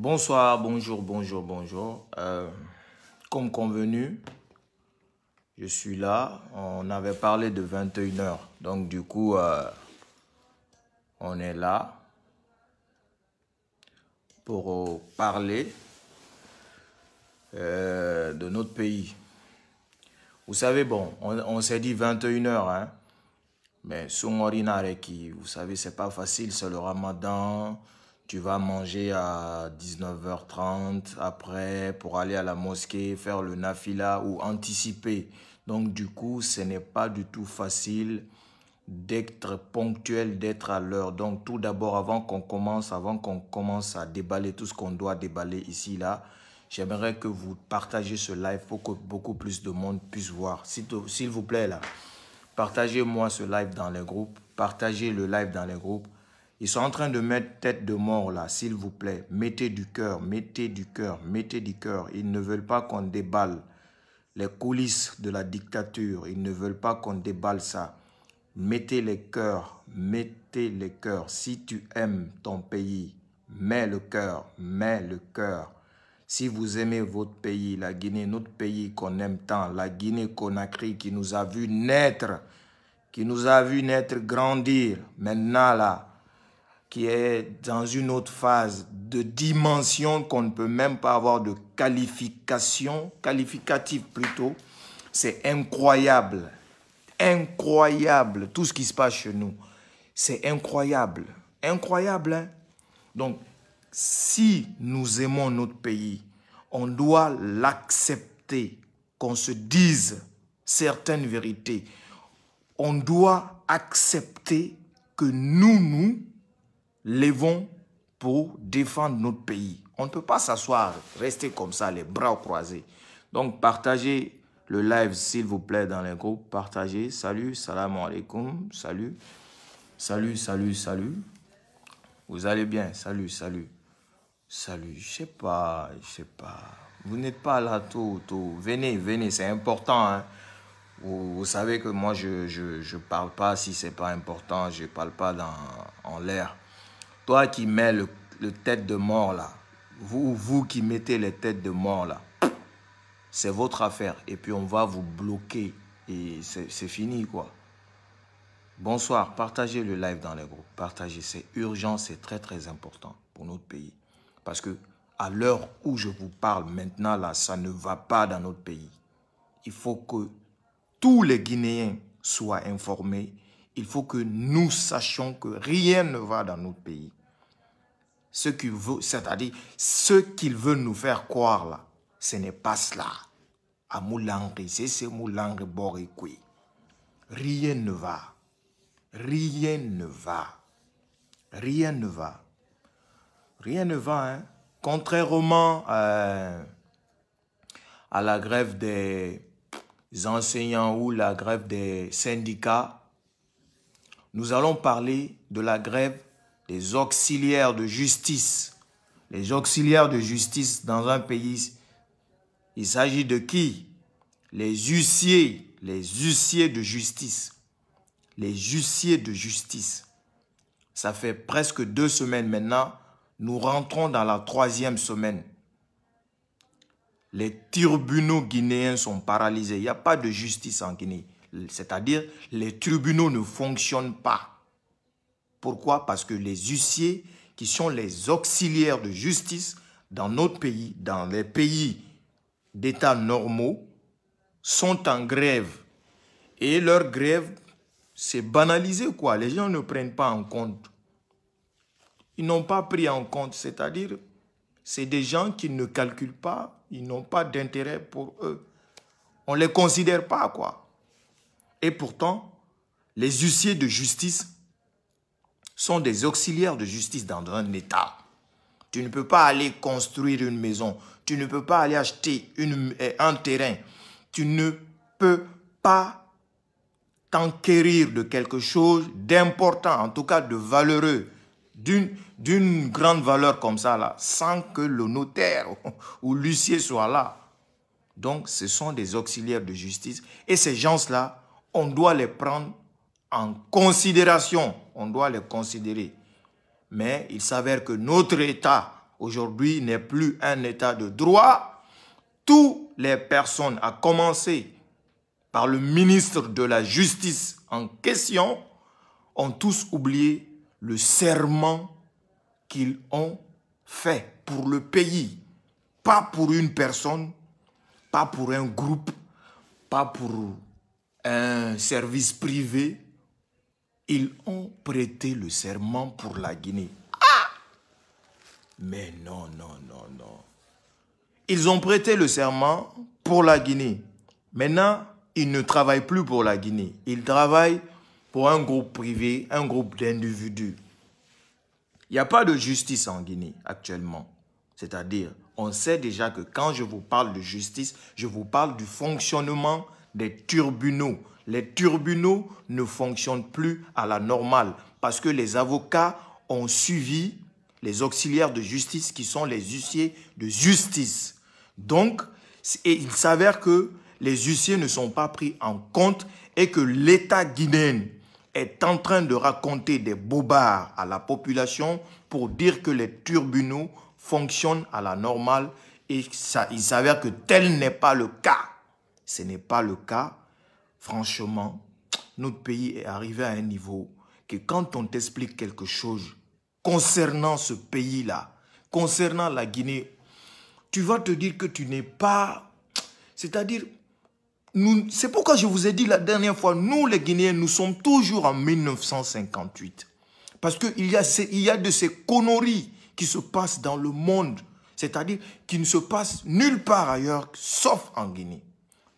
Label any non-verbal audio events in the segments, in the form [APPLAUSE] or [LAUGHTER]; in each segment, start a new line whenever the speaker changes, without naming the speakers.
Bonsoir, bonjour, bonjour, bonjour. Euh, comme convenu, je suis là. On avait parlé de 21h. Donc du coup, euh, on est là pour parler euh, de notre pays. Vous savez, bon, on, s'est dit 21h, hein, mais qui vous savez, c'est pas facile, c'est le ramadan, tu vas manger à 19h30 après pour aller à la mosquée, faire le nafila ou anticiper. Donc du coup, ce n'est pas du tout facile d'être ponctuel, d'être à l'heure. Donc tout d'abord, avant qu'on commence, avant qu'on commence à déballer tout ce qu'on doit déballer ici, là, j'aimerais que vous partagez ce live pour que beaucoup plus de monde puisse voir. S'il vous plaît, là, partagez-moi ce live dans les groupes, partagez le live dans les groupes ils sont en train de mettre tête de mort là, s'il vous plaît. Mettez du cœur, mettez du cœur, mettez du cœur. Ils ne veulent pas qu'on déballe les coulisses de la dictature. Ils ne veulent pas qu'on déballe ça. Mettez les cœurs, mettez les cœurs. Si tu aimes ton pays, mets le cœur, mets le cœur. Si vous aimez votre pays, la Guinée, notre pays qu'on aime tant, la Guinée-Conakry qui nous a vu naître, qui nous a vu naître, grandir, maintenant là, qui est dans une autre phase de dimension qu'on ne peut même pas avoir de qualification, qualificative plutôt. C'est incroyable, incroyable tout ce qui se passe chez nous. C'est incroyable, incroyable. Hein. Donc, si nous aimons notre pays, on doit l'accepter, qu'on se dise certaines vérités. On doit accepter que nous, nous, levons pour défendre notre pays. On ne peut pas s'asseoir, rester comme ça, les bras croisés. Donc, partagez le live, s'il vous plaît, dans les groupes. Partagez. Salut, salam alaikum. Salut. Salut, salut, salut. Vous allez bien. Salut, salut. Salut. Je sais pas, je sais pas. Vous n'êtes pas là tout, tout. Venez, venez, c'est important. Hein. Vous, savez que moi, je ne je, je parle pas si c'est pas important. Je parle pas dans, en l'air. Toi qui mets le, tête de mort là, vous, vous qui mettez les têtes de mort là, c'est votre affaire. Et puis on va vous bloquer. Et c'est fini quoi. Bonsoir, partagez le live dans les groupes. Partagez, c'est urgent, c'est très très important pour notre pays. Parce que à l'heure où je vous parle maintenant là, ça ne va pas dans notre pays. Il faut que tous les Guinéens soient informés. Il faut que nous sachions que rien ne va dans notre pays. Ce qu'il veut, c'est-à-dire ce qu'il veut nous faire croire là, ce n'est pas cela. À c'est ce Rien ne va. Rien ne va. Rien ne va. Rien ne va. Hein. Contrairement euh, à la grève des enseignants ou la grève des syndicats, nous allons parler de la grève les auxiliaires de justice. Les auxiliaires de justice dans un pays, il s'agit de qui Les huissiers, les huissiers de justice. Les huissiers de justice. Ça fait presque deux semaines maintenant, nous rentrons dans la troisième semaine. Les tribunaux guinéens sont paralysés. Il n'y a pas de justice en Guinée. C'est-à-dire, les tribunaux ne fonctionnent pas. Pourquoi Parce que les huissiers, qui sont les auxiliaires de justice dans notre pays, dans les pays d'État normaux, sont en grève. Et leur grève, c'est banalisé, quoi. Les gens ne prennent pas en compte. Ils n'ont pas pris en compte, c'est-à-dire, c'est des gens qui ne calculent pas, ils n'ont pas d'intérêt pour eux. On ne les considère pas, quoi. Et pourtant, les huissiers de justice sont des auxiliaires de justice dans un État. Tu ne peux pas aller construire une maison. Tu ne peux pas aller acheter euh, un terrain. Tu ne peux pas t'enquérir de quelque chose d'important, en tout cas de valeureux, d'une grande valeur comme ça, là, sans que le notaire [LAUGHS] ou l'huissier soit là. Donc, ce sont des auxiliaires de justice. Et ces gens-là, on doit les prendre en considération. On doit les considérer. Mais il s'avère que notre État, aujourd'hui, n'est plus un État de droit. Toutes les personnes, à commencer par le ministre de la Justice en question, ont tous oublié le serment qu'ils ont fait pour le pays. Pas pour une personne, pas pour un groupe, pas pour un service privé, ils ont prêté le serment pour la Guinée. Ah! Mais non, non, non, non. Ils ont prêté le serment pour la Guinée. Maintenant, ils ne travaillent plus pour la Guinée. Ils travaillent pour un groupe privé, un groupe d'individus. Il n'y a pas de justice en Guinée actuellement. C'est-à-dire, on sait déjà que quand je vous parle de justice, je vous parle du fonctionnement des tribunaux, les tribunaux ne fonctionnent plus à la normale parce que les avocats ont suivi les auxiliaires de justice qui sont les huissiers de justice. Donc, il s'avère que les huissiers ne sont pas pris en compte et que l'État guinéen est en train de raconter des bobards à la population pour dire que les tribunaux fonctionnent à la normale et ça, il s'avère que tel n'est pas le cas. Ce n'est pas le cas franchement, notre pays est arrivé à un niveau que quand on t'explique quelque chose concernant ce pays-là, concernant la Guinée, tu vas te dire que tu n'es pas... C'est-à-dire, c'est pourquoi je vous ai dit la dernière fois, nous les Guinéens, nous sommes toujours en 1958. Parce qu'il y, a y a de ces conneries qui se passent dans le monde, c'est-à-dire qui ne se passent nulle part ailleurs, sauf en Guinée.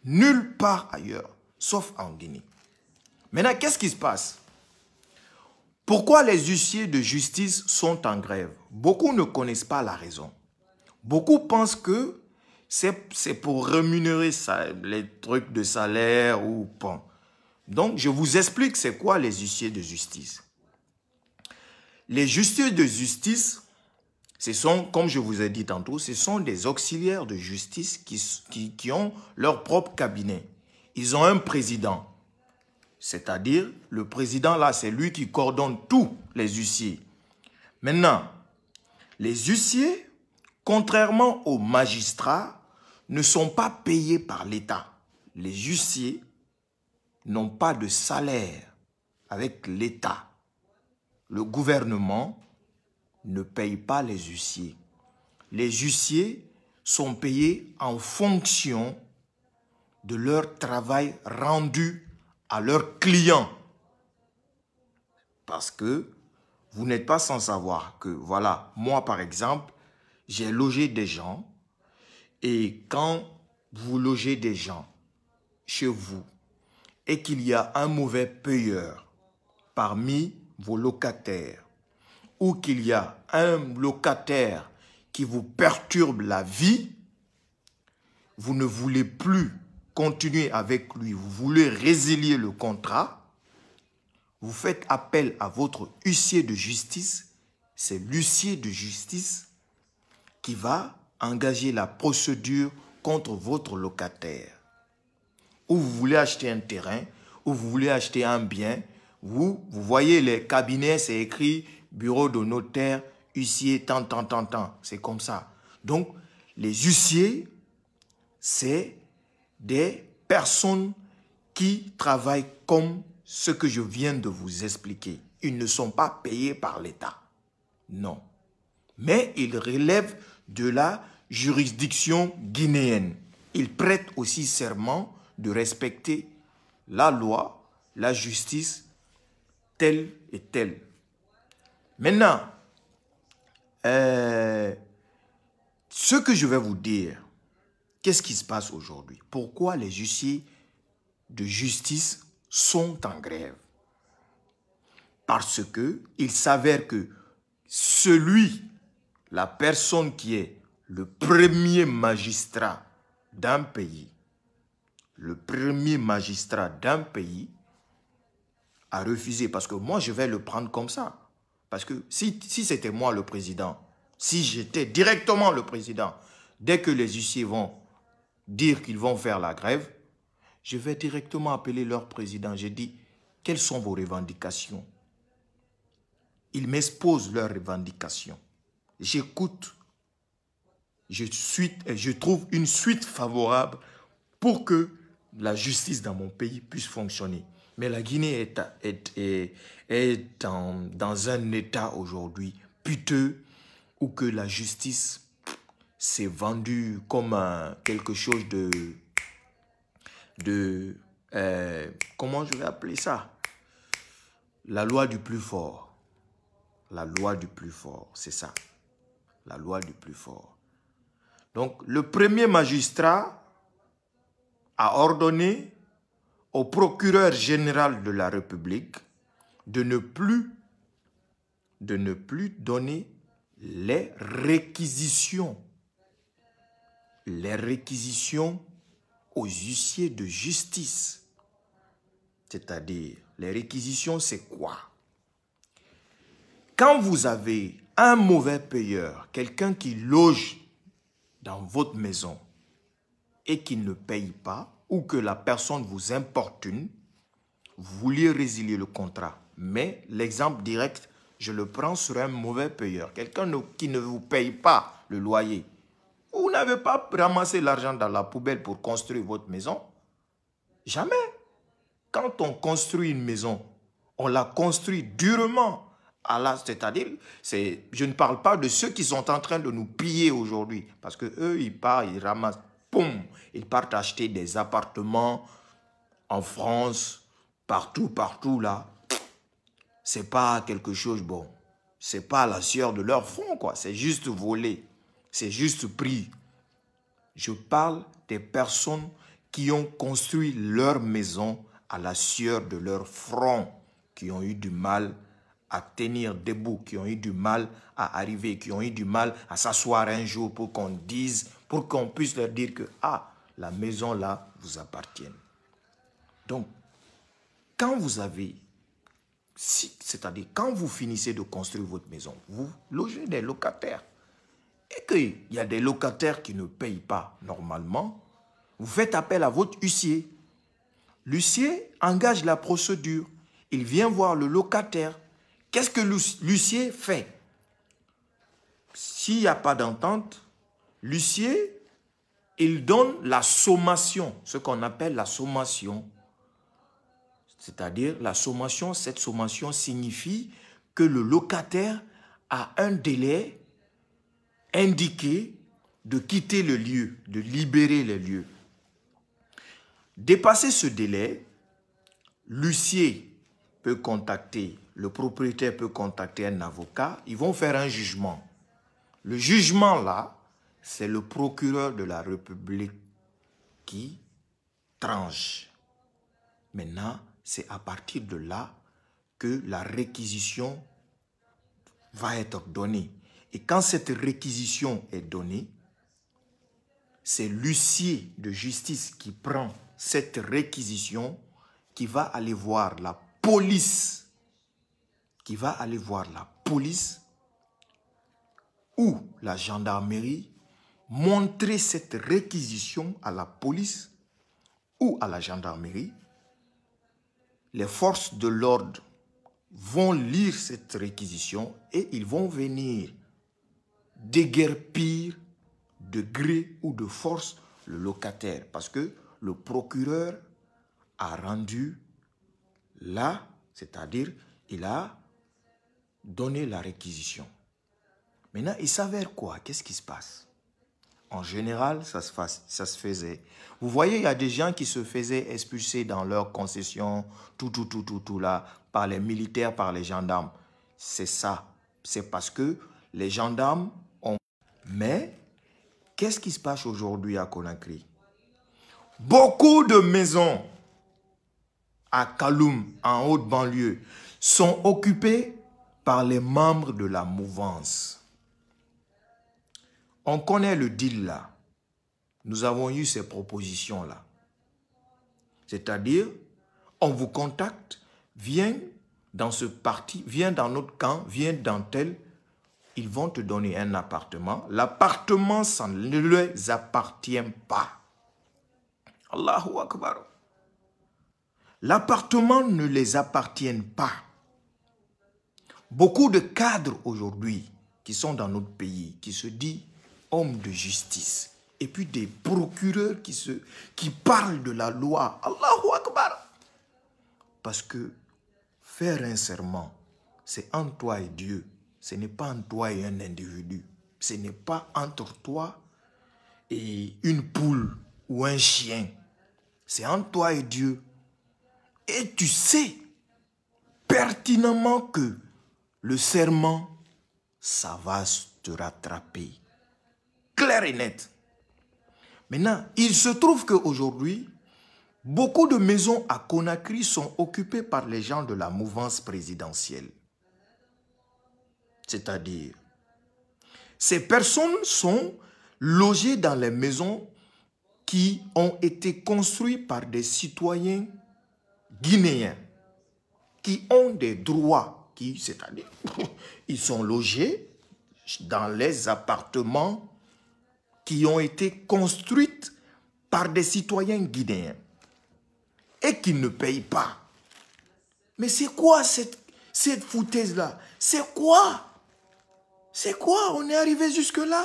Nulle part ailleurs sauf en Guinée. Maintenant, qu'est-ce qui se passe Pourquoi les huissiers de justice sont en grève Beaucoup ne connaissent pas la raison. Beaucoup pensent que c'est pour rémunérer les trucs de salaire ou pas. Donc, je vous explique c'est quoi les huissiers de justice. Les huissiers de justice, ce sont, comme je vous ai dit tantôt, ce sont des auxiliaires de justice qui, qui ont leur propre cabinet ils ont un président. C'est-à-dire, le président, là, c'est lui qui coordonne tous les huissiers. Maintenant, les huissiers, contrairement aux magistrats, ne sont pas payés par l'État. Les huissiers n'ont pas de salaire avec l'État. Le gouvernement ne paye pas les huissiers. Les huissiers sont payés en fonction de leur travail rendu à leurs clients. Parce que vous n'êtes pas sans savoir que, voilà, moi par exemple, j'ai logé des gens et quand vous logez des gens chez vous et qu'il y a un mauvais payeur parmi vos locataires ou qu'il y a un locataire qui vous perturbe la vie, vous ne voulez plus continuez avec lui, vous voulez résilier le contrat, vous faites appel à votre huissier de justice. C'est l'huissier de justice qui va engager la procédure contre votre locataire. Ou vous voulez acheter un terrain, ou vous voulez acheter un bien, vous, vous voyez les cabinets, c'est écrit bureau de notaire, huissier, tant, tant, tant, tant. C'est comme ça. Donc, les huissiers, c'est des personnes qui travaillent comme ce que je viens de vous expliquer. Ils ne sont pas payés par l'État. Non. Mais ils relèvent de la juridiction guinéenne. Ils prêtent aussi serment de respecter la loi, la justice, telle et telle. Maintenant, euh, ce que je vais vous dire, Qu'est-ce qui se passe aujourd'hui Pourquoi les huissiers de justice sont en grève Parce que il s'avère que celui, la personne qui est le premier magistrat d'un pays, le premier magistrat d'un pays a refusé. Parce que moi, je vais le prendre comme ça. Parce que si, si c'était moi le président, si j'étais directement le président, dès que les huissiers vont dire qu'ils vont faire la grève, je vais directement appeler leur président. Je dis, quelles sont vos revendications Ils m'exposent leurs revendications. J'écoute. Je, je trouve une suite favorable pour que la justice dans mon pays puisse fonctionner. Mais la Guinée est, est, est, dans un état aujourd'hui puteux où que la justice c'est vendu comme euh, quelque chose de... de euh, comment je vais appeler ça La loi du plus fort. La loi du plus fort, c'est ça. La loi du plus fort. Donc, le premier magistrat a ordonné au procureur général de la République de ne plus, de ne plus donner les réquisitions les réquisitions aux huissiers de justice. C'est-à-dire, les réquisitions, c'est quoi Quand vous avez un mauvais payeur, quelqu'un qui loge dans votre maison et qui ne paye pas, ou que la personne vous importune, vous voulez résilier le contrat. Mais l'exemple direct, je le prends sur un mauvais payeur, quelqu'un qui ne vous paye pas le loyer. Vous n'avez pas ramassé l'argent dans la poubelle pour construire votre maison. Jamais. Quand on construit une maison, on la construit durement. C'est-à-dire, je ne parle pas de ceux qui sont en train de nous piller aujourd'hui. Parce que eux, ils partent, ils ramassent, ils partent acheter des appartements en France, partout, partout là. C'est pas quelque chose bon. C'est pas la sueur de leur fond, quoi. C'est juste voler. C'est juste pris. Je parle des personnes qui ont construit leur maison à la sueur de leur front, qui ont eu du mal à tenir debout, qui ont eu du mal à arriver, qui ont eu du mal à s'asseoir un jour pour qu'on dise, pour qu'on puisse leur dire que, ah, la maison là vous appartient. Donc, quand vous avez, c'est-à-dire quand vous finissez de construire votre maison, vous logez des locataires et qu'il y a des locataires qui ne payent pas normalement, vous faites appel à votre huissier. L'huissier engage la procédure. Il vient voir le locataire. Qu'est-ce que l'huissier fait S'il n'y a pas d'entente, l'huissier, il donne la sommation, ce qu'on appelle la sommation. C'est-à-dire la sommation, cette sommation signifie que le locataire a un délai indiqué de quitter le lieu, de libérer les lieux. Dépasser ce délai, l'huissier peut contacter, le propriétaire peut contacter un avocat, ils vont faire un jugement. Le jugement là, c'est le procureur de la République qui tranche. Maintenant, c'est à partir de là que la réquisition va être donnée. Et quand cette réquisition est donnée, c'est l'huissier de justice qui prend cette réquisition, qui va aller voir la police, qui va aller voir la police ou la gendarmerie, montrer cette réquisition à la police ou à la gendarmerie. Les forces de l'ordre vont lire cette réquisition et ils vont venir déguerpir de gré ou de force le locataire parce que le procureur a rendu là, c'est-à-dire il a donné la réquisition. Maintenant, il s'avère quoi Qu'est-ce qui se passe En général, ça se, fasse, ça se faisait. Vous voyez, il y a des gens qui se faisaient expulser dans leur concession, tout, tout, tout, tout, tout là, par les militaires, par les gendarmes. C'est ça. C'est parce que les gendarmes mais qu'est-ce qui se passe aujourd'hui à Conakry Beaucoup de maisons à Kaloum, en haute banlieue, sont occupées par les membres de la mouvance. On connaît le deal là. Nous avons eu ces propositions là. C'est-à-dire, on vous contacte, viens dans ce parti, viens dans notre camp, viens dans tel ils vont te donner un appartement. L'appartement, ça ne les appartient pas. Allahu Akbar. L'appartement ne les appartient pas. Beaucoup de cadres aujourd'hui qui sont dans notre pays, qui se disent hommes de justice, et puis des procureurs qui, se, qui parlent de la loi. Allahu Akbar. Parce que faire un serment, c'est en toi et Dieu ce n'est pas en toi et un individu. Ce n'est pas entre toi et une poule ou un chien. C'est entre toi et Dieu. Et tu sais pertinemment que le serment, ça va te rattraper. Clair et net. Maintenant, il se trouve qu'aujourd'hui, beaucoup de maisons à Conakry sont occupées par les gens de la mouvance présidentielle. C'est-à-dire, ces personnes sont logées dans les maisons qui ont été construites par des citoyens guinéens qui ont des droits, qui, c'est-à-dire, [LAUGHS] ils sont logés dans les appartements qui ont été construits par des citoyens guinéens et qui ne payent pas. Mais c'est quoi cette, cette foutaise-là C'est quoi c'est quoi On est arrivé jusque-là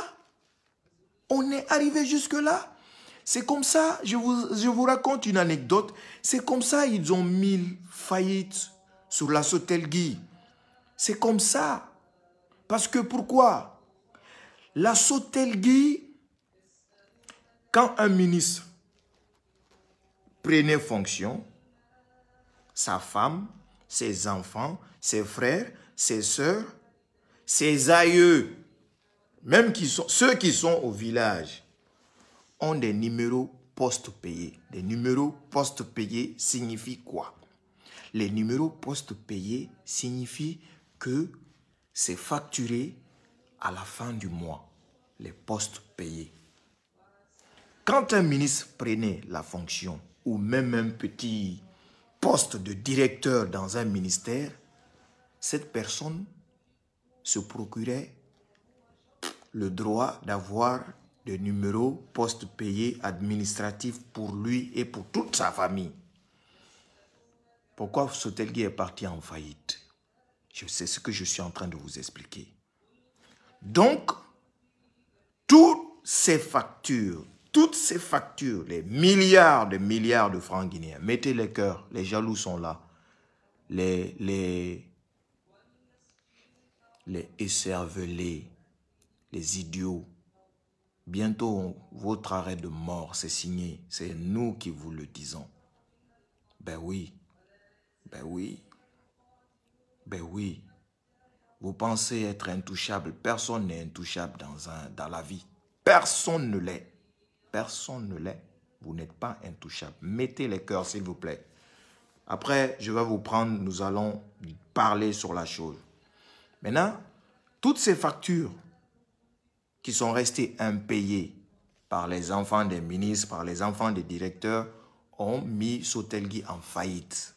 On est arrivé jusque-là C'est comme ça, je vous, vous raconte une anecdote, c'est comme ça ils ont mis faillite sur la Sotelgui. C'est comme ça. Parce que pourquoi La Sotelgui, quand un ministre prenait fonction, sa femme, ses enfants, ses frères, ses sœurs, ses aïeux, même sont, ceux qui sont au village, ont des numéros post payés. Des numéros postes payés signifie quoi Les numéros postes payés signifient que c'est facturé à la fin du mois, les postes payés. Quand un ministre prenait la fonction ou même un petit poste de directeur dans un ministère, cette personne se procurait le droit d'avoir des numéros poste payés administratifs pour lui et pour toute sa famille. Pourquoi Sotelgui est parti en faillite Je sais ce que je suis en train de vous expliquer. Donc, toutes ces factures, toutes ces factures, les milliards de milliards de francs guinéens, mettez les cœurs, les jaloux sont là. Les, les, les écervelés, les idiots. Bientôt, votre arrêt de mort, c'est signé. C'est nous qui vous le disons. Ben oui, ben oui, ben oui. Vous pensez être intouchable. Personne n'est intouchable dans, dans la vie. Personne ne l'est. Personne ne l'est. Vous n'êtes pas intouchable. Mettez les cœurs, s'il vous plaît. Après, je vais vous prendre, nous allons parler sur la chose. Maintenant, toutes ces factures qui sont restées impayées par les enfants des ministres, par les enfants des directeurs, ont mis Sotelgi en faillite.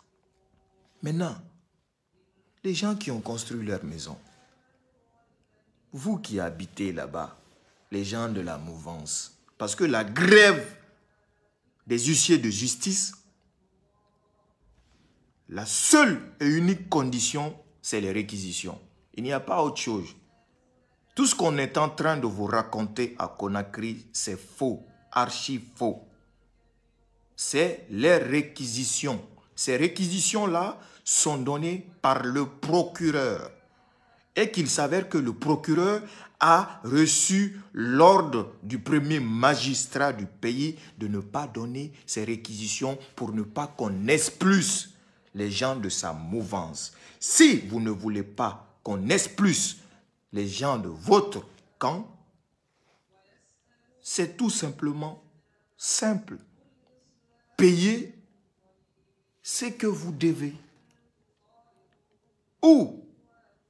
Maintenant, les gens qui ont construit leur maison, vous qui habitez là-bas, les gens de la mouvance, parce que la grève des huissiers de justice, la seule et unique condition, c'est les réquisitions. Il n'y a pas autre chose. Tout ce qu'on est en train de vous raconter à Conakry, c'est faux, archi faux. C'est les réquisitions. Ces réquisitions-là sont données par le procureur. Et qu'il s'avère que le procureur a reçu l'ordre du premier magistrat du pays de ne pas donner ces réquisitions pour ne pas qu'on plus les gens de sa mouvance. Si vous ne voulez pas connaissent plus les gens de votre camp, c'est tout simplement simple. Payez ce que vous devez. Ou,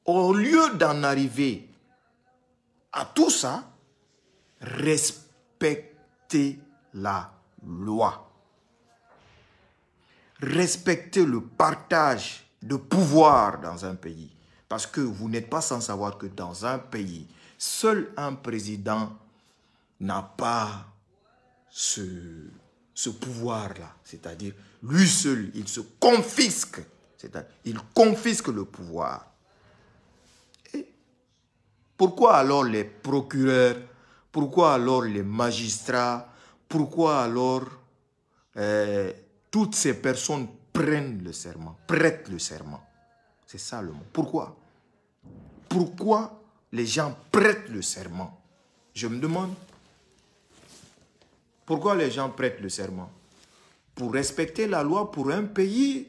au lieu d'en arriver à tout ça, respectez la loi. Respectez le partage de pouvoir dans un pays. Parce que vous n'êtes pas sans savoir que dans un pays, seul un président n'a pas ce, pouvoir-là. C'est-à-dire, lui seul, il se confisque. C'est-à-dire, il confisque le pouvoir. pourquoi alors les procureurs, pourquoi alors les magistrats, pourquoi alors euh, toutes ces personnes prennent le serment, prêtent le serment C'est ça le mot. Pourquoi pourquoi les gens prêtent le serment. Je me demande pourquoi les gens prêtent le serment. Pour respecter la loi pour un pays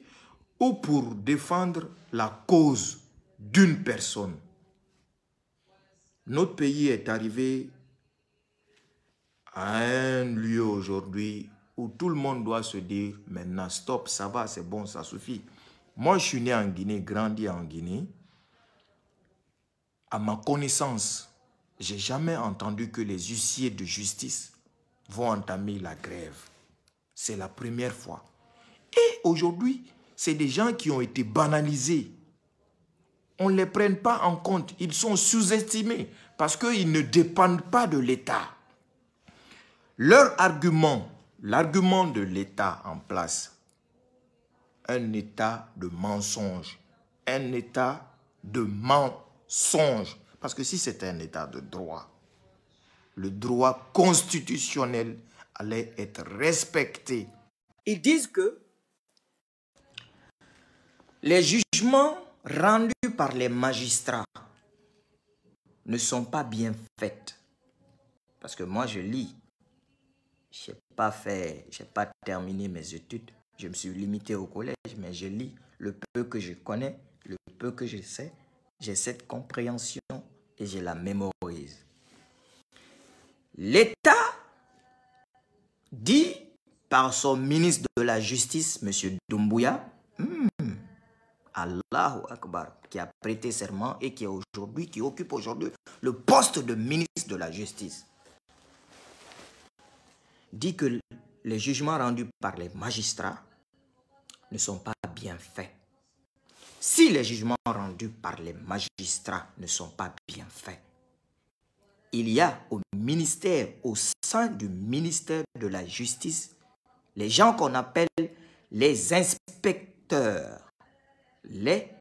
ou pour défendre la cause d'une personne. Notre pays est arrivé à un lieu aujourd'hui où tout le monde doit se dire maintenant stop, ça va, c'est bon, ça suffit. Moi, je suis né en Guinée, grandi en Guinée. À ma connaissance, j'ai jamais entendu que les huissiers de justice vont entamer la grève. C'est la première fois. Et aujourd'hui, c'est des gens qui ont été banalisés. On ne les prenne pas en compte. Ils sont sous-estimés parce qu'ils ne dépendent pas de l'État. Leur argument, l'argument de l'État en place, un état de mensonge, un état de mensonge songe. Parce que si c'était un état de droit, le droit constitutionnel allait être respecté. Ils disent que
les jugements rendus par les magistrats ne sont pas bien faits. Parce que moi, je lis. Je pas fait, je pas terminé mes études. Je me suis limité au collège, mais je lis le peu que je connais, le peu que je sais, j'ai cette compréhension et je la mémorise. L'État dit par son ministre de la Justice, M. Doumbouya, hmm, Allahu Akbar, qui a prêté serment et qui, aujourd'hui, qui occupe aujourd'hui le poste de ministre de la Justice, dit que les jugements rendus par les magistrats ne sont pas bien faits. Si les jugements rendus par les magistrats ne sont pas bien faits, il y a au ministère, au sein du ministère de la Justice, les gens qu'on appelle les inspecteurs. Les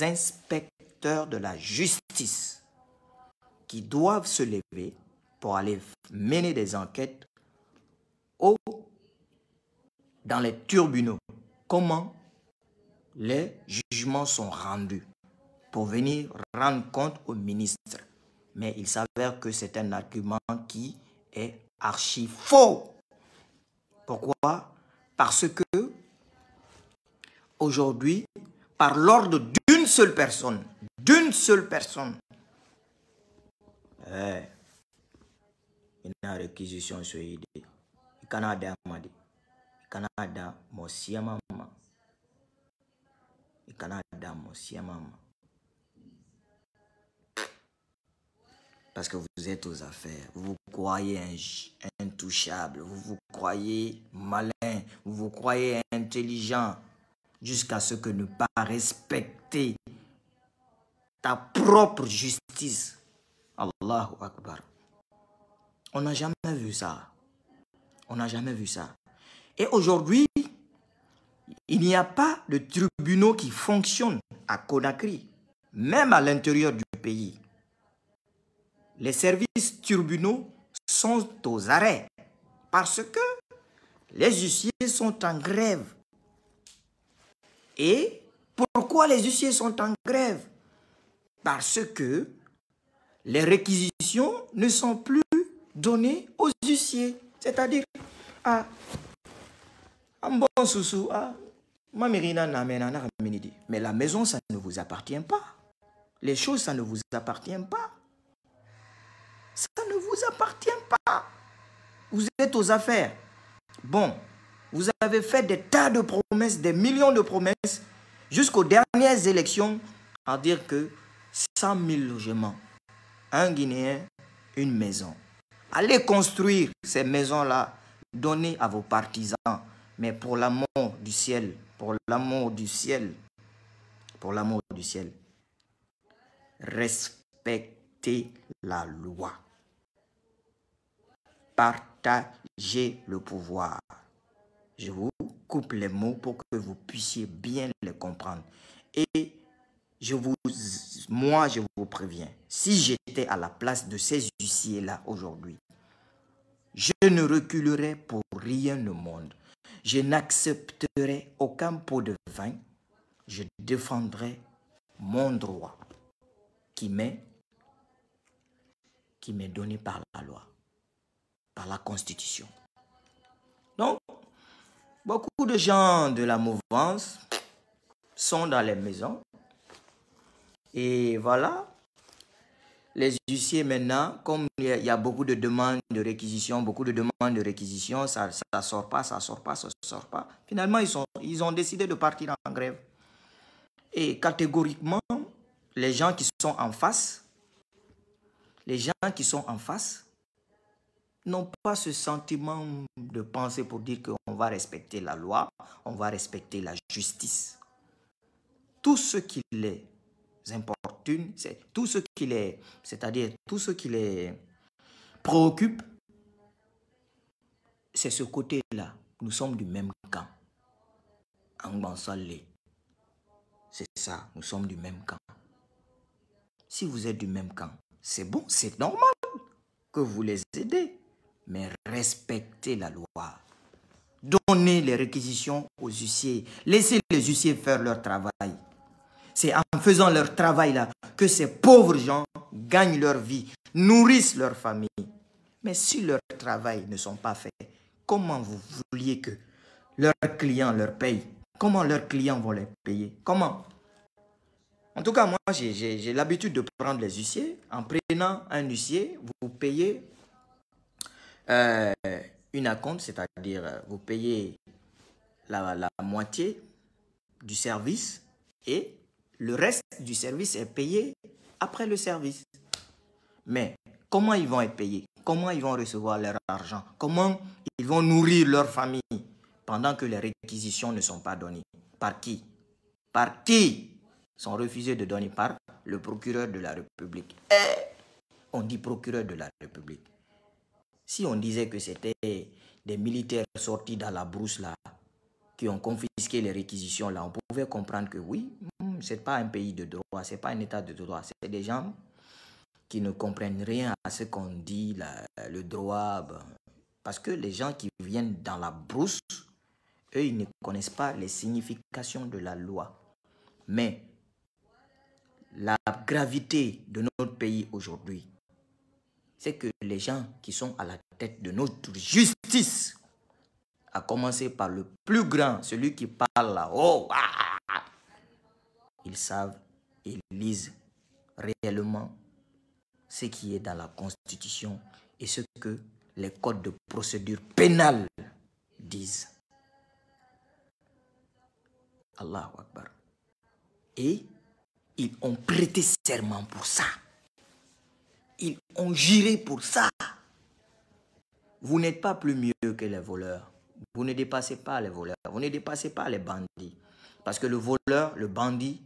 inspecteurs de la justice qui doivent se lever pour aller mener des enquêtes au, dans les tribunaux. Comment les jugements sont rendus pour venir rendre compte au ministre. Mais il s'avère que c'est un argument qui est archi faux. Pourquoi Parce que aujourd'hui, par l'ordre d'une seule personne, d'une seule personne, eh, une réquisition Canada, et Parce que vous êtes aux affaires, vous vous croyez intouchable, vous vous croyez malin, vous vous croyez intelligent, jusqu'à ce que ne pas respecter ta propre justice. Allahu Akbar. On n'a jamais vu ça. On n'a jamais vu ça. Et aujourd'hui, il n'y a pas de tribunaux qui fonctionnent à Conakry, même à l'intérieur du pays. Les services tribunaux sont aux arrêts parce que les huissiers sont en grève. Et pourquoi les huissiers sont en grève Parce que les réquisitions ne sont plus données aux huissiers, c'est-à-dire à, -dire à bon ah. Mais la maison, ça ne vous appartient pas. Les choses, ça ne vous appartient pas. Ça ne vous appartient pas. Vous êtes aux affaires. Bon, vous avez fait des tas de promesses, des millions de promesses, jusqu'aux dernières élections, à dire que 100 000 logements, un Guinéen, une maison. Allez construire ces maisons-là, donnez à vos partisans mais pour l'amour du ciel, pour l'amour du ciel, pour l'amour du ciel, respectez la loi. Partagez le pouvoir. Je vous coupe les mots pour que vous puissiez bien les comprendre. Et je vous, moi, je vous préviens, si j'étais à la place de ces huissiers-là aujourd'hui, je ne reculerais pour rien au monde. Je n'accepterai aucun pot de vin. Je défendrai mon droit qui m'est qui m'est donné par la loi, par la Constitution. Donc, beaucoup de gens de la mouvance sont dans les maisons. Et voilà, les huissiers maintenant, comme il y a beaucoup de demandes de réquisition, beaucoup de demandes de réquisition, ça ne sort pas, ça ne sort pas, ça ne sort pas. Finalement, ils, ils ont décidé de partir en grève. Et catégoriquement, les gens qui sont en face, les gens qui sont en face n'ont pas ce sentiment de penser pour dire qu'on va respecter la loi, on va respecter la justice. Tout ce qui les importe, c'est tout ce qu'il est, c'est-à-dire tout ce qui les préoccupe, c'est ce côté-là. Nous sommes du même camp. C'est ça, nous sommes du même camp. Si vous êtes du même camp, c'est bon, c'est normal que vous les aidez, mais respectez la loi. Donnez les réquisitions aux huissiers. Laissez les huissiers faire leur travail. C'est en faisant leur travail là que ces pauvres gens gagnent leur vie, nourrissent leur famille. Mais si leur travail ne sont pas faits, comment vous vouliez que leurs clients leur payent Comment leurs clients vont les payer Comment En tout cas, moi, j'ai l'habitude de prendre les huissiers. En prenant un huissier, vous payez euh, une acompte, c'est-à-dire euh, vous payez la, la moitié du service et le reste du service est payé après le service. Mais comment ils vont être payés Comment ils vont recevoir leur argent Comment ils vont nourrir leur famille pendant que les réquisitions ne sont pas données Par qui Par qui sont refusés de donner par le procureur de la République Et On dit procureur de la République. Si on disait que c'était des militaires sortis dans la brousse là, qui ont confisqué les réquisitions là, on pouvait comprendre que oui, hmm, ce n'est pas un pays de droit, ce n'est pas un état de droit, c'est des gens qui ne comprennent rien à ce qu'on dit, le droit. Ben, parce que les gens qui viennent dans la brousse, eux, ils ne connaissent pas les significations de la loi. Mais la gravité de notre pays aujourd'hui, c'est que les gens qui sont à la tête de notre justice à commencer par le plus grand, celui qui parle là. haut oh, ah, ah, ah. Ils savent et lisent réellement ce qui est dans la Constitution et ce que les codes de procédure pénale disent. Allahu Akbar. Et ils ont prêté serment pour ça. Ils ont juré pour ça. Vous n'êtes pas plus mieux que les voleurs. Vous ne dépassez pas les voleurs, vous ne dépassez pas les bandits. Parce que le voleur, le bandit,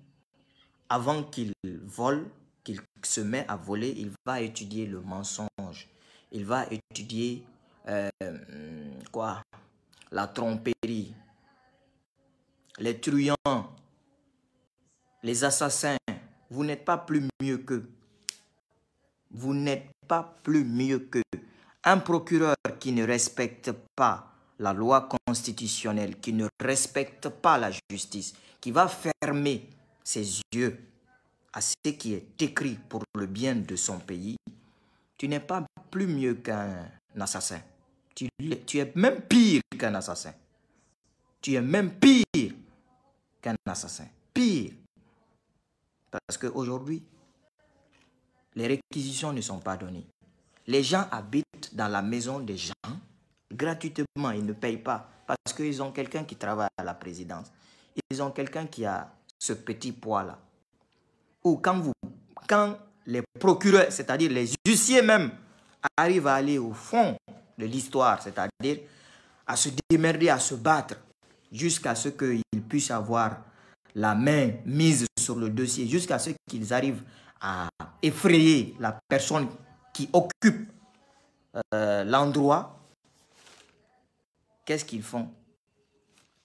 avant qu'il vole, qu'il se met à voler, il va étudier le mensonge. Il va étudier euh, quoi La tromperie, les truands, les assassins. Vous n'êtes pas plus mieux qu'eux. Vous n'êtes pas plus mieux qu'eux. Un procureur qui ne respecte pas la loi constitutionnelle, qui ne respecte pas la justice, qui va fermer ses yeux à ce qui est écrit pour le bien de son pays, tu n'es pas plus mieux qu'un assassin. Tu, es même pire qu'un assassin. Tu es même pire qu'un assassin. Pire. Parce qu'aujourd'hui, les réquisitions ne sont pas données. Les gens habitent dans la maison des gens gratuitement, ils ne payent pas parce qu'ils ont quelqu'un qui travaille à la présidence. Ils ont quelqu'un qui a ce petit poids-là. Ou quand vous, quand les procureurs, c'est-à-dire les huissiers même, arrivent à aller au fond de l'histoire, c'est-à-dire à se démerder, à se battre, jusqu'à ce qu'ils puissent avoir la main mise sur le dossier, jusqu'à ce qu'ils arrivent à effrayer la personne qui occupe euh, l'endroit qu'est-ce qu'ils font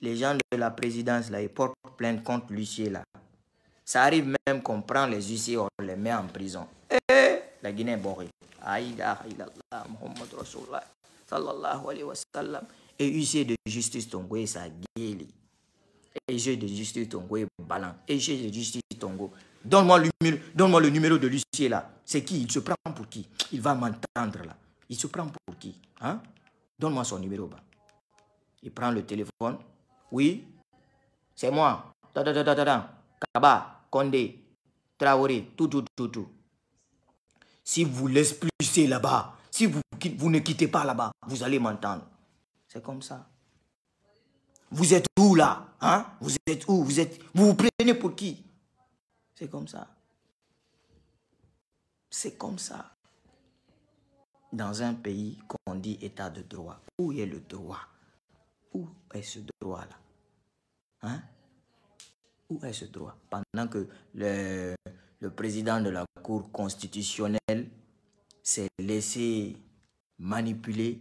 Les gens de la présidence, là, ils portent plainte contre l'huissier, là. Ça arrive même qu'on prend les huissiers, on les met en prison. Eh, eh la Guinée est borrée. sallallahu alayhi wa sallam. Et huissier de justice Tongo, ça guéli. Et juge de justice Tongo est balan. Et juge de justice Tongo. Donne-moi le, numéro de l'huissier là. C'est qui Il se prend pour qui Il va m'entendre là. Il se prend pour qui hein? Donne-moi son numéro. là. Bah. Il prend le téléphone. Oui, c'est moi. Kaba, Kondé. Traoré, tout, tout, tout, tout. Si vous c'est là-bas, si vous, vous ne quittez pas là-bas, vous allez m'entendre. C'est comme ça. Vous êtes où là hein? Vous êtes où vous, êtes... vous vous prenez pour qui C'est comme ça. C'est comme ça. Dans un pays qu'on dit état de droit, où est le droit où est ce droit-là hein? Où est ce droit Pendant que le, le président de la Cour constitutionnelle s'est laissé manipuler,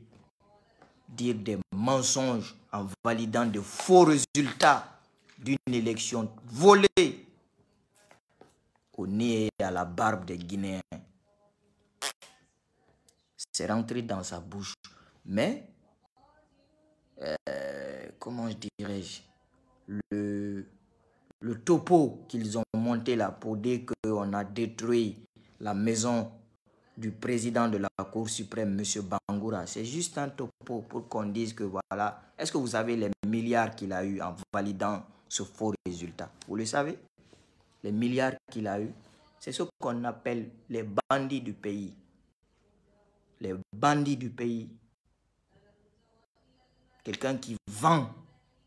dire des mensonges en validant de faux résultats d'une élection volée au nez et à la barbe des Guinéens. C'est rentré dans sa bouche. Mais euh, comment je dirais-je, le, le topo qu'ils ont monté là pour dire qu'on a détruit la maison du président de la Cour suprême, M. Bangoura. C'est juste un topo pour qu'on dise que voilà, est-ce que vous savez les milliards qu'il a eu en validant ce faux résultat Vous le savez Les milliards qu'il a eu, c'est ce qu'on appelle les bandits du pays. Les bandits du pays quelqu'un qui vend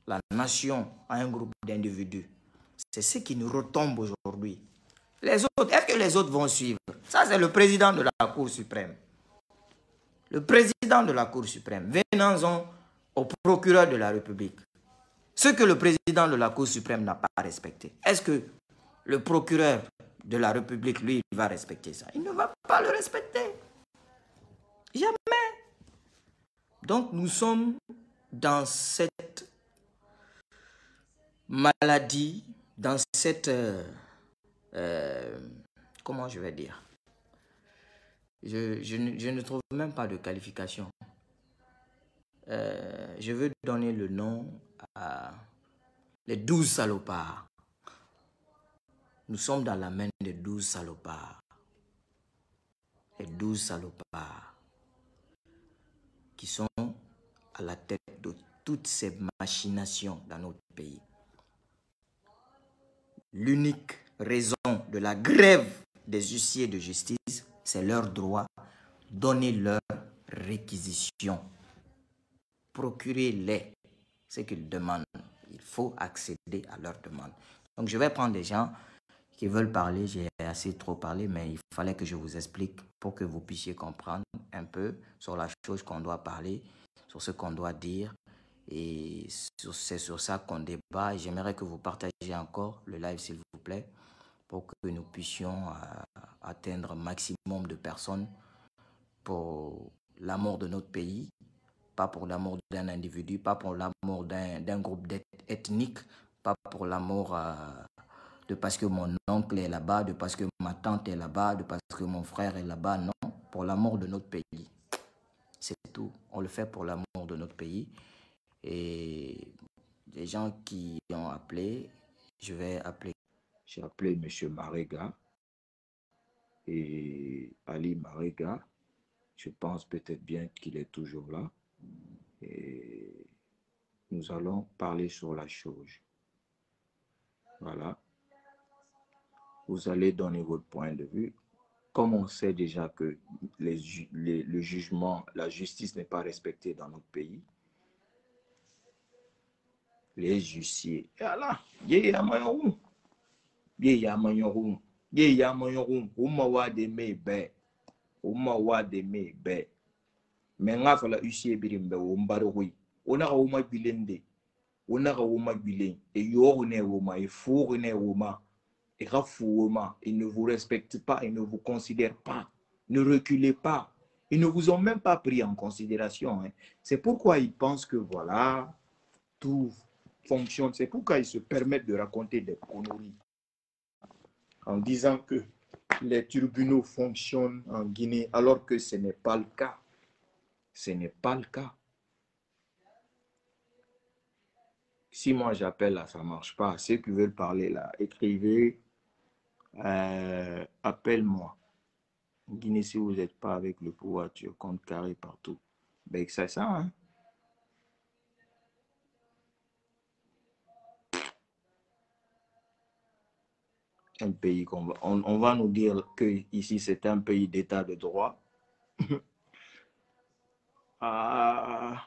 la nation à un groupe d'individus. C'est ce qui nous retombe aujourd'hui. Les autres, est-ce que les autres vont suivre Ça, c'est le président de la Cour suprême. Le président de la Cour suprême. Venons-en au procureur de la République. Ce que le président de la Cour suprême n'a pas respecté, est-ce que le procureur de la République, lui, va respecter ça Il ne va pas le respecter. Jamais. Donc, nous sommes dans cette maladie, dans cette... Euh, euh, comment je vais dire je, ne, trouve même pas de qualification. Euh, je veux donner le nom à les douze salopards. Nous sommes dans la main des douze salopards. Les douze salopards qui sont à la tête de toutes ces machinations dans notre pays. L'unique raison de la grève des huissiers de justice, c'est leur droit. donner leur réquisition. Procurez-les ce qu'ils demandent. Il faut accéder à leur demande Donc, je vais prendre des gens qui veulent parler. J'ai assez trop parlé, mais il fallait que je vous explique pour que vous puissiez comprendre un peu sur la chose qu'on doit parler ce qu'on doit dire. Et c'est sur ça qu'on débat. J'aimerais que vous partagiez encore le live, s'il vous plaît, pour que nous puissions euh, atteindre un maximum de personnes pour l'amour de notre pays, pas pour l'amour d'un individu, pas pour l'amour d'un groupe ethnique, pas pour l'amour euh, de parce que mon oncle est là-bas, de parce que ma tante est là-bas, de parce que mon frère est là-bas, non, pour l'amour de notre pays. C'est tout. On le fait pour l'amour de notre pays. Et les gens qui ont appelé, je vais appeler. J'ai appelé M. Marega et Ali Marega. Je pense peut-être bien qu'il est toujours là.
Et nous allons parler sur la chose. Voilà. Vous allez donner votre point de vue comme on sait déjà que les, les, le jugement, la justice n'est pas respectée dans notre pays, les huissiers, et il y a un room. Il y a un room. Il y a un room. Où m'a oua de me be? Où m'a oua de me be? Mais n'a pas la huissier birimbe ou m'baroui. On a ou ma bilende. On a ou ma bilende. Et yorne ou ma, et fourne ou ma. Rafoulement, Ils ne vous respectent pas, ils ne vous considèrent pas. Ne reculez pas. Ils ne vous ont même pas pris en considération. Hein. C'est pourquoi ils pensent que voilà, tout fonctionne. C'est pourquoi ils se permettent de raconter des conneries en disant que les tribunaux fonctionnent en Guinée alors que ce n'est pas le cas. Ce n'est pas le cas. Si moi j'appelle là, ça ne marche pas. Ceux qui veulent parler là, écrivez euh, appelle-moi. Guinée, si vous n'êtes pas avec le pouvoir, tu comptes carré partout. Ben, c'est ça, hein? Un pays qu'on va, on, on, va nous dire que ici c'est un pays d'état de droit. ah,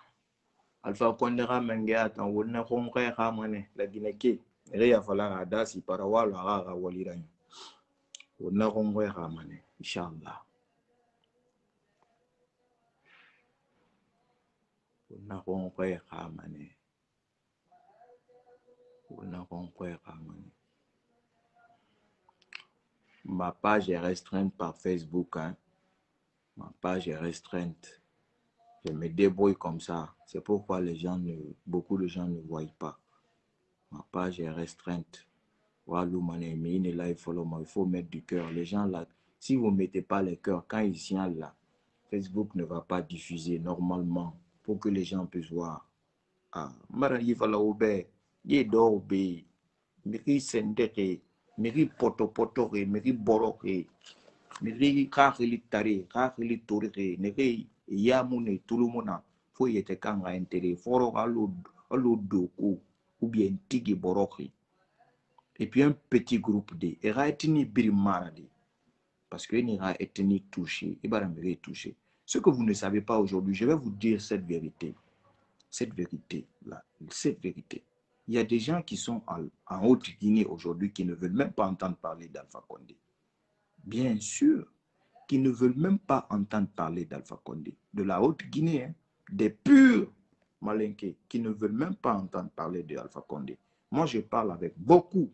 Alpha on va ne comprendre la Guinée qui. Ria Fala Adasi, la rara ma page est restreinte par Facebook. Hein. Ma page est restreinte. Je me débrouille comme ça. C'est pourquoi les gens ne, beaucoup de gens ne voient pas. Ma page est restreinte. Walou mais il est là, il faut le Il faut mettre du cœur. Les gens là, si vous ne mettez pas le cœur, quand ils sont là, Facebook ne va pas diffuser normalement pour que les gens puissent voir. Ah, Mara Yivala Obe, Yedo Obe, Miri Marie Miri Poto Potore, Miri Borore, Miri Kahilitare, Kahilitore, Miri Yamune, Tulumuna, Foyete Kanga Intere, Foro l'eau d'eau ou bien Tigi Borore et puis un petit groupe de parce que n'ira ethnie et est touché. ce que vous ne savez pas aujourd'hui je vais vous dire cette vérité cette vérité là cette vérité il y a des gens qui sont en, Haute-Guinée aujourd'hui qui ne veulent même pas entendre parler d'Alpha Condé. Bien sûr, qui ne veulent même pas entendre parler d'Alpha Condé. De la Haute-Guinée, hein. des purs malinqués qui ne veulent même pas entendre parler d'Alpha Condé. Moi, je parle avec beaucoup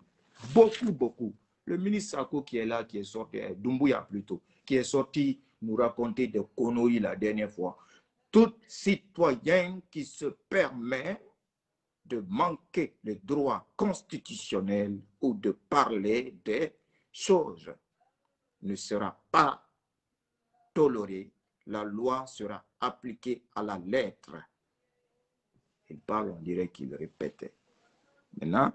Beaucoup, beaucoup. Le ministre Sako qui est là, qui est sorti, eh, Dumbuya plutôt, qui est sorti nous raconter de conneries la dernière fois. Tout citoyen qui se permet de manquer le droit constitutionnel ou de parler des choses ne sera pas toléré. La loi sera appliquée à la lettre. Il parle, on dirait qu'il répétait. Maintenant,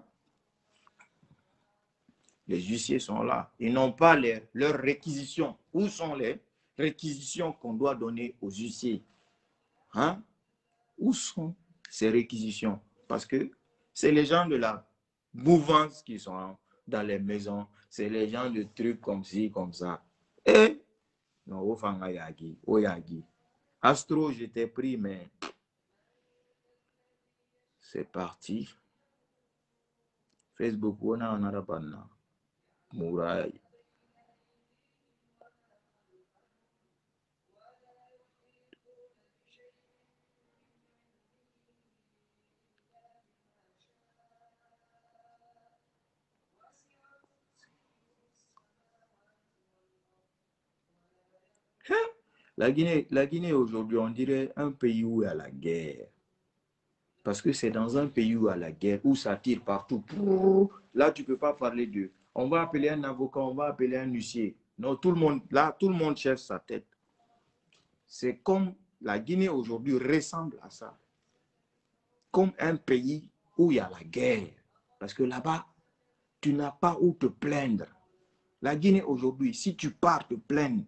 les huissiers sont là. Ils n'ont pas leurs réquisitions. Où sont les réquisitions qu'on doit donner aux huissiers hein? Où sont ces réquisitions Parce que c'est les gens de la mouvance qui sont dans les maisons. C'est les gens de trucs comme ci, comme ça. Et eh? non, Yagi, Oyagi. Astro, j'étais pris, mais c'est parti. Facebook, on a un arabanna. Hein? La Guinée, la Guinée aujourd'hui, on dirait un pays où il y a la guerre. Parce que c'est dans un pays où il y a la guerre, où ça tire partout. Là, tu ne peux pas parler de on va appeler un avocat, on va appeler un huissier. Non, tout le monde, là, tout le monde cherche sa tête. C'est comme la Guinée aujourd'hui ressemble à ça. Comme un pays où il y a la guerre. Parce que là-bas, tu n'as pas où te plaindre. La Guinée aujourd'hui, si tu pars te plaindre,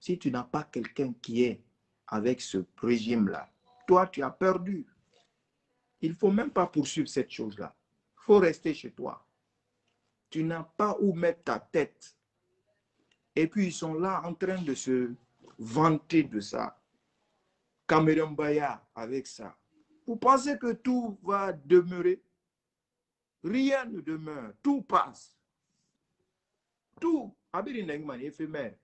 si tu n'as pas quelqu'un qui est avec ce régime-là, toi, tu as perdu. Il ne faut même pas poursuivre cette chose-là. Il faut rester chez toi tu n'as pas où mettre ta tête. Et puis ils sont là en train de se vanter de ça. Cameroun Baya avec ça. Vous pensez que tout va demeurer Rien ne demeure, tout passe. Tout, Abirin Nengman éphémère.